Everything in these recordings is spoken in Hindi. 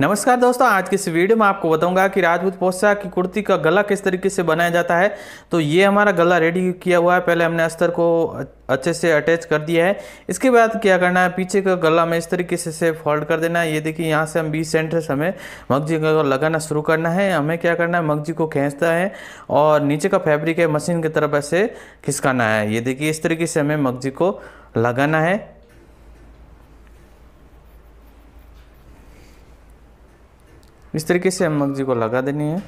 नमस्कार दोस्तों आज की इस वीडियो में आपको बताऊंगा कि राजपूत पोशा की कुर्ती का गला किस तरीके से बनाया जाता है तो ये हमारा गला रेडी किया हुआ है पहले हमने अस्तर को अच्छे से अटैच कर दिया है इसके बाद क्या करना है पीछे का गला में इस तरीके से से फोल्ड कर देना है ये देखिए यहाँ से हम बीस सेंटर से हमें मगजी का लगाना शुरू करना है हमें क्या करना है मगजी को खींचता है और नीचे का फैब्रिक है मशीन की तरफ ऐसे खिसकाना है ये देखिए इस तरीके से हमें मगजी को लगाना है इस तरीके से हम मगजी को लगा देनी है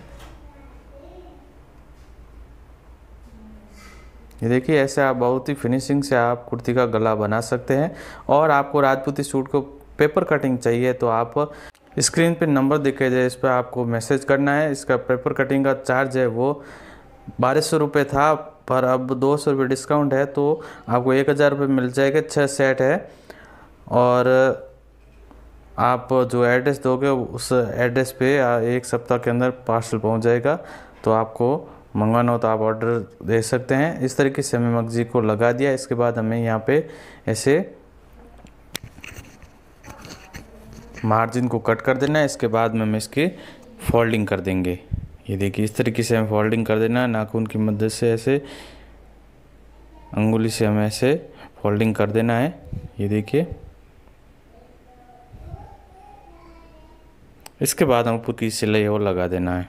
ये देखिए ऐसे आप बहुत ही फिनिशिंग से आप कुर्ती का गला बना सकते हैं और आपको राजपूती सूट को पेपर कटिंग चाहिए तो आप स्क्रीन पे नंबर दिखे जाए इस पर आपको मैसेज करना है इसका पेपर कटिंग का चार्ज है वो बारह सौ रुपये था पर अब दो सौ रुपये डिस्काउंट है तो आपको एक हज़ार रुपये मिल जाएगा छः सेट है और आप जो एड्रेस दोगे उस एड्रेस पे एक सप्ताह के अंदर पार्सल पहुंच जाएगा तो आपको मंगवाना हो तो आप ऑर्डर दे सकते हैं इस तरीके से हमें मगजी को लगा दिया इसके बाद हमें यहाँ पे ऐसे मार्जिन को कट कर देना है इसके बाद में हम इसकी फोल्डिंग कर देंगे ये देखिए इस तरीके से हमें फोल्डिंग कर देना है नाखून की मदद से ऐसे अंगुली से हमें ऐसे फोल्डिंग कर देना है ये देखिए इसके बाद ऊपर की सिलाई और लगा देना है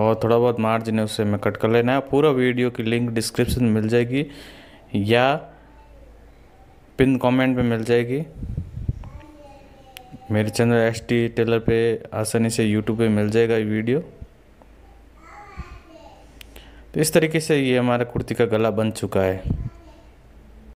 और थोड़ा बहुत मार्जिन है उसे हमें कट कर लेना है पूरा वीडियो की लिंक डिस्क्रिप्शन में मिल जाएगी या पिन कमेंट में मिल जाएगी मेरे चैनल एस टी टेलर पर आसानी से यूट्यूब पे मिल जाएगा ये वीडियो तो इस तरीके से ये हमारा कुर्ती का गला बन चुका है